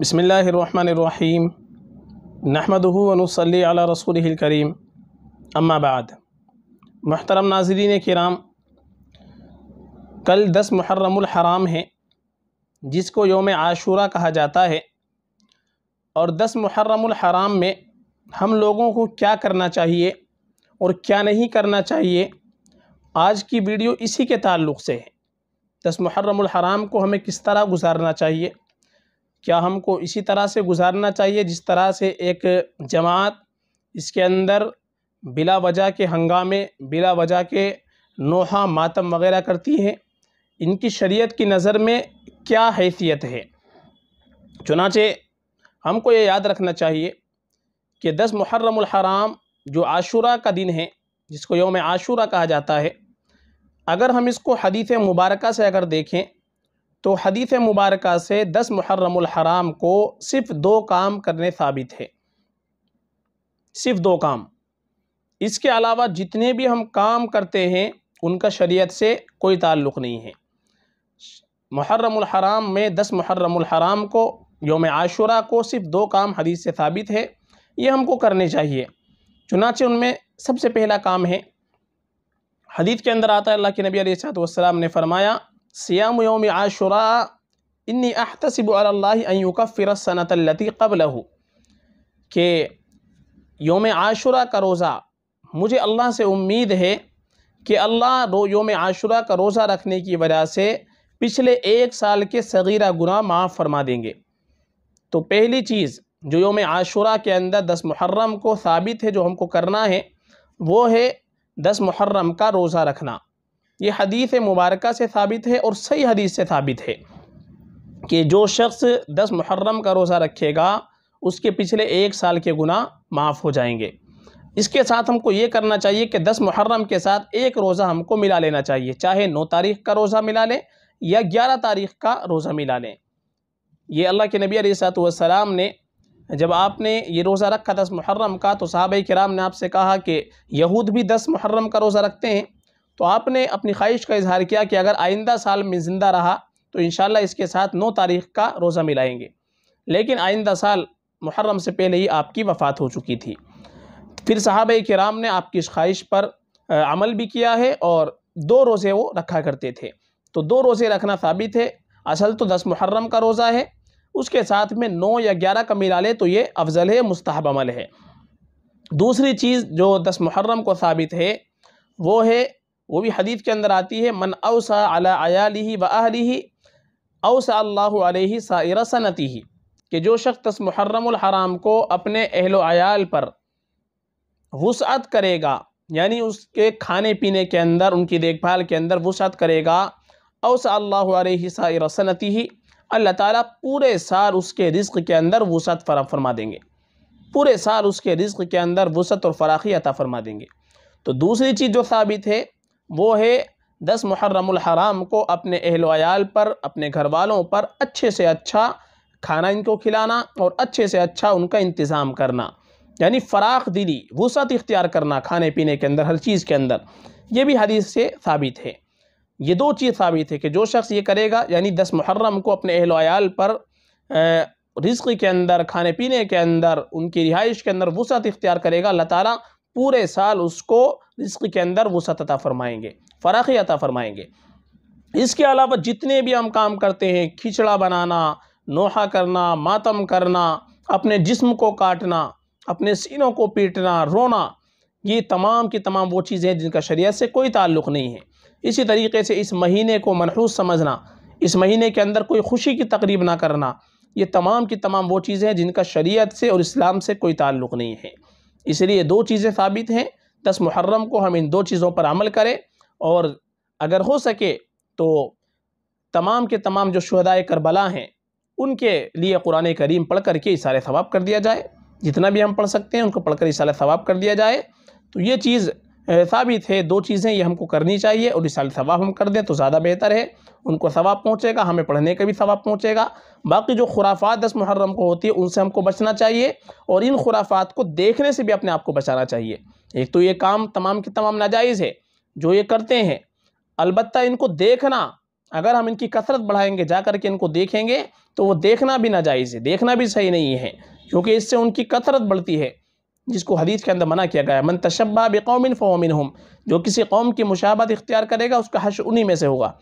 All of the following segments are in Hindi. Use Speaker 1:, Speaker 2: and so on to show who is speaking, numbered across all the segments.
Speaker 1: बसमीम नहमदूनसली रसूल करीम अम्माबाद महतरम नाजरीन कराम कल दस मुहर्रमुल हराम है जिसको योम आशूरा कहा जाता है और दस मुहर्रमुल हराम में हम लोगों को क्या करना चाहिए और क्या नहीं करना चाहिए आज की वीडियो इसी के ताल्लुक़ से है दस मुहर्रमुल हराम को हमें किस तरह गुजारना चाहिए क्या हमको इसी तरह से गुजारना चाहिए जिस तरह से एक जमात इसके अंदर बिला वजह के हंगामे बिला वजह के नोहा मातम वगैरह करती हैं इनकी शरीयत की नज़र में क्या हैसियत है चुनाचे हमको ये याद रखना चाहिए कि दस मुहर्रम हराम जो आशूरा का दिन है जिसको योम आशूरा कहा जाता है अगर हम इसको हदीफ़ मुबारक से अगर देखें तो हदीस मुबारक से दस मुहर्रमुल हराम को सिर्फ दो काम करने साबित है सिर्फ दो काम इसके अलावा जितने भी हम काम करते हैं उनका शरीयत से कोई ताल्लुक़ नहीं है मुहर्रमुल हराम में दस मुहर्रमुल हराम को योम आशुरा को सिर्फ दो काम हदीस से साबित है ये हमको करने चाहिए चुनाचे उनमें सबसे पहला काम है हदीत के अंदर आता है अल्लाह के नबी वसल्लम ने फरमाया सियाम योम आशुरा इन्नी अहतसब फ़िर सनतलती कबल के योम आशुरा का रोज़ा मुझे अल्लाह से उम्मीद है कि अल्लाह योम आशुरा का रोज़ा रखने की वजह से पिछले एक साल के सगीरा गुनाह माफ़ फरमा देंगे तो पहली चीज़ जो योम आशुरा के अंदर दस मुहर्रम को साबित है जो हमको करना है वो है दस मुहर्रम का रोज़ा रखना ये हदीस मुबारक से साबित है और सही हदीस से साबित है कि जो शख्स दस मुहर्रम का रोज़ा रखेगा उसके पिछले एक साल के गुना माफ़ हो जाएंगे इसके साथ हमको ये करना चाहिए कि दस मुहर्रम के साथ एक रोज़ा हमको मिला लेना चाहिए चाहे नौ तारीख का रोज़ा मिला लें या ग्यारह तारीख का रोज़ा मिला लें ये अल्लाह के नबी सलाम ने जब आपने ये रोज़ा रखा दस मुहर्रम का तो साहब कराम ने आपसे कहा कि यहूद भी दस मुहर्रम का रोज़ा रखते हैं तो आपने अपनी ख्वाहिश का इजहार किया कि अगर आइंदा साल में ज़िंदा रहा तो इन इसके साथ नौ तारीख का रोज़ा मिलाएंगे लेकिन आइंदा साल मुहर्रम से पहले ही आपकी वफ़ात हो चुकी थी फिर साहब कराम ने आपकी इस ख्वाहिश पर अमल भी किया है और दो रोज़े वो रखा करते थे तो दो रोज़े रखना साबित है असल तो दस मुहर्रम का रोज़ा है उसके साथ में नौ या ग्यारह का मिला ले तो ये अफजल है मुस्तहब अमल है दूसरी चीज़ जो दस मुहर्रम को साबित है वो है वो भी हदीत के अंदर आती है मन अवसा अला अयाली व अहली अवसा अल्लाह साइरा सनती कि जो शख्स मुहर्रम को अपने अहल आयाल पर वसअत करेगा यानी उसके खाने पीने के अंदर उनकी देखभाल के अंदर वसअत करेगा अवसा अल्लाह साइरा सनती ही अल्लाह ताला पूरे साल उसके रिस्क के अंदर वसअत फरा फरमा देंगे पूरे साल उसके रिस्क के अंदर वसत और फराखी अता फरमा देंगे तो दूसरी चीज़ जो साबित है वो है दस मुहर्रमुल हराम को अपने अहलोयाल पर अपने घर वालों पर अच्छे से अच्छा खाना इनको खिलाना और अच्छे से अच्छा उनका इंतज़ाम करना यानी फ़राख दिली वसत इख्तियार करना खाने पीने के अंदर हर चीज़ के अंदर ये भी हदीस से साबित है ये दो चीज़ साबित है कि जो शख्स ये करेगा यानी दस मुहर्रम को अपने अहलोयाल पर रिस्क के अंदर खाने पीने के अंदर उनकी रिहाइश के अंदर वसत इख्तियार करेगा अल्लाह ताली पूरे साल उसको रिस्क के अंदर वसत अता फ़रमाएँगे फ़राख़ अता फ़रमाएँगे इसके अलावा जितने भी हम काम करते हैं खिचड़ा बनाना नोहा करना मातम करना अपने जिस्म को काटना अपने सीनों को पीटना रोना ये तमाम की तमाम वो चीज़ें हैं जिनका शरीय से कोई ताल्लुक़ नहीं है इसी तरीके से इस महीने को मनहूस समझना इस महीने के अंदर कोई खुशी की तकरीब ना करना ये तमाम की तमाम वो चीज़ें हैं जिनका शरीयत से और इस्लाम से कोई ताल्लुक़ नहीं है इसलिए दो चीज़ें साबित हैं दस मुहर्रम को हम इन दो चीज़ों पर अमल करें और अगर हो सके तो तमाम के तमाम जो शहदाय करबला हैं उनके लिए कुरान करीम पढ़ कर के इशारे सवाब कर दिया जाए जितना भी हम पढ़ सकते हैं उनको पढ़कर इशारे सवाब कर दिया जाए तो ये चीज़ साबित है दो चीज़ें ये हमको करनी चाहिए और इस सवाब हम कर दें तो ज़्यादा बेहतर है उनको सवाब पहुँचेगा हमें पढ़ने का भी सवाब पहुँचेगा बाकी जो खुराफात दस मुहर्रम को होती है उनसे हमको बचना चाहिए और इन खुराफात को देखने से भी अपने आप को बचाना चाहिए एक तो ये काम तमाम के तमाम नाजायज़ है जो ये करते हैं अलबत् इनको देखना अगर हम इनकी कसरत बढ़ाएंगे जा कर के इनको देखेंगे तो वो देखना भी नाजायज़ है देखना भी सही नहीं है क्योंकि इससे उनकी कसरत बढ़ती है जिसको हदीस के अंदर मना किया गया मन तशब्बा बेकौमिन फ़ोमिन हम जो किसी कौम की मुशाबत इख्तियार करेगा उसका हश उन्हीं में से होगा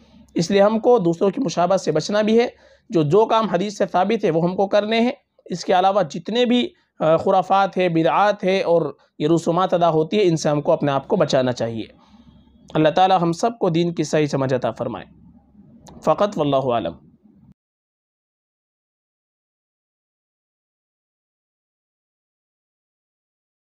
Speaker 1: इसलिए हमको दूसरों की मुशाबत से बचना भी है जो जो काम हदीस से साबित है वो हमको करने हैं इसके अलावा जितने भी खुराफात है बिदात है और ये रसूमात अदा होती है इनसे हमको अपने आप को बचाना चाहिए अल्लाह ताला हम सब को दीन की सही समझ अता फ़रमाए फ़कत वल्लम